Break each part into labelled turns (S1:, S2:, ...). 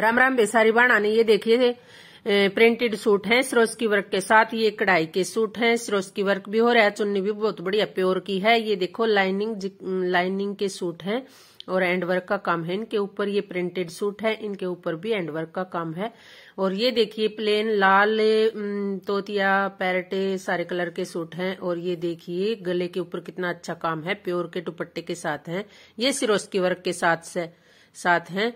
S1: राम राम बेसारी ने ये देखिए प्रिंटेड सूट है सरोज की वर्क के साथ ये कढ़ाई के सूट है सरोज की वर्क भी हो रहा है चुन्नी भी बहुत बढ़िया प्योर की है ये देखो लाइनिंग लाइनिंग के सूट है और एंड वर्क का काम है इनके ऊपर ये प्रिंटेड सूट है इनके ऊपर भी एंड वर्क का काम है और ये देखिए प्लेन लाल तोतिया पैरटे सारे कलर के सूट हैं और ये देखिए गले के ऊपर कितना अच्छा काम है प्योर के दुपट्टे के साथ हैं ये सिरोस्की वर्क के साथ से साथ हैं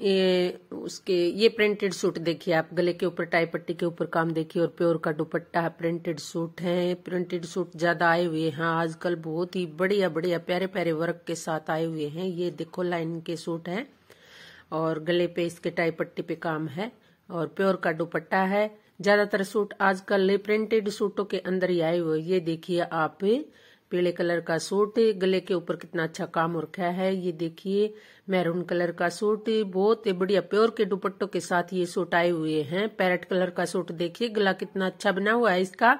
S1: ये उसके ये प्रिंटेड सूट देखिए आप गले के ऊपर टाई पट्टी के ऊपर काम देखिए और प्योर का दुपट्टा है प्रिंटेड सूट है प्रिंटेड सूट ज्यादा आए हुए हैं आजकल बहुत ही बढ़िया बढ़िया प्यारे प्यारे वर्क के साथ आए हुए हैं ये देखो लाइन के सूट हैं और गले पे इसके टाई पट्टी पे काम है और प्योर का दुपट्टा है ज्यादातर सूट आजकल प्रिंटेड सूटों के अंदर ही आए हुए ये देखिए आप पीले कलर का सूट गले के ऊपर कितना अच्छा काम रखा है ये देखिए मैरून कलर का सूट बहुत ही बढ़िया प्योर के दुपट्टों के साथ ये सूट आए हुए हैं पैरेट कलर का सूट देखिए गला कितना अच्छा बना हुआ है इसका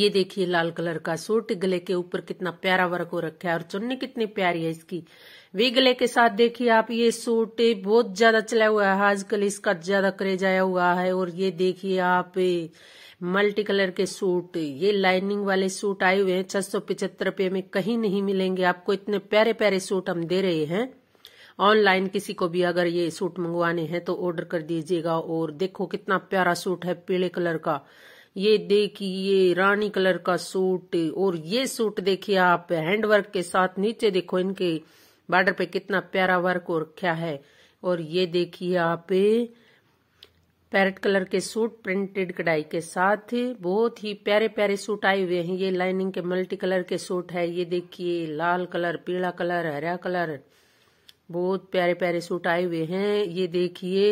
S1: ये देखिए लाल कलर का सूट गले के ऊपर कितना प्यारा वर्क हो रखा है और चुन्नी कितनी प्यारी है इसकी वी गले के साथ देखिए आप ये सूट बहुत ज्यादा चला हुआ है आजकल इसका ज्यादा क्रेज आया हुआ है और ये देखिए आप मल्टी कलर के सूट ये लाइनिंग वाले सूट आए हुए हैं छह सौ पिचहत्तर रुपये में कहीं नहीं मिलेंगे आपको इतने प्यारे प्यारे सूट हम दे रहे हैं ऑनलाइन किसी को भी अगर ये सूट मंगवाने हैं तो ऑर्डर कर दीजिएगा और देखो कितना प्यारा सूट है पीले कलर का ये देखिए रानी कलर का सूट और ये सूट देखिए आप हैंडवर्क के साथ नीचे देखो इनके बॉर्डर पे कितना प्यारा वर्क और क्या है और ये देखिए आप पैरेट कलर के सूट प्रिंटेड कढ़ाई के साथ बहुत ही प्यारे प्यारे सूट आए हुए हैं ये लाइनिंग के मल्टी कलर के सूट है ये देखिए लाल कलर पीला कलर हरा कलर बहुत प्यारे प्यारे सूट आए हुए हैं ये देखिए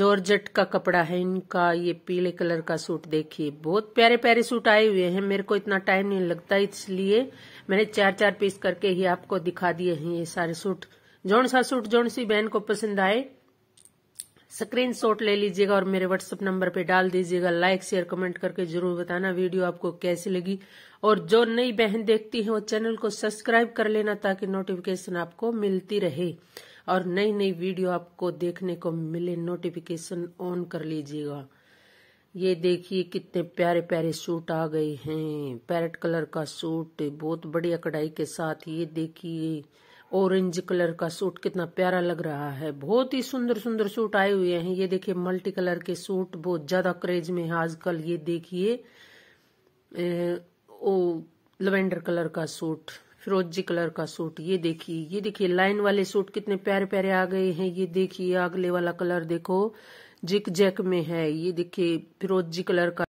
S1: जॉर्जेट का कपड़ा है इनका ये पीले कलर का सूट देखिए बहुत प्यारे प्यारे सूट आए हुए हैं मेरे को इतना टाइम नहीं लगता इसलिए मैंने चार चार पीस करके ही आपको दिखा दिए हैं ये सारे सूट जौन सा सूट जौन सी बहन को पसंद आए शॉट ले लीजिएगा और मेरे व्हाट्सएप नंबर पे डाल दीजिएगा लाइक शेयर कमेंट करके जरूर बताना वीडियो आपको कैसी लगी और जो नई बहन देखती है वो चैनल को सब्सक्राइब कर लेना ताकि नोटिफिकेशन आपको मिलती रहे और नई नई वीडियो आपको देखने को मिले नोटिफिकेशन ऑन कर लीजिएगा ये देखिए कितने प्यारे प्यारे सूट आ गए हैं पैरेट कलर का सूट बहुत बढ़िया कढ़ाई के साथ ये देखिए ऑरेंज कलर का सूट कितना प्यारा लग रहा है बहुत ही सुंदर सुंदर सूट आए हुए हैं ये देखिए मल्टी कलर के सूट बहुत ज्यादा क्रेज में है आजकल ये देखिए ओ लवेंडर कलर का सूट फिरोजी कलर का सूट ये देखिए ये देखिए लाइन वाले सूट कितने प्यारे प्यारे आ गए हैं ये देखिए अगले वाला कलर देखो जिक जैक में है ये देखिए फिरोजी कलर का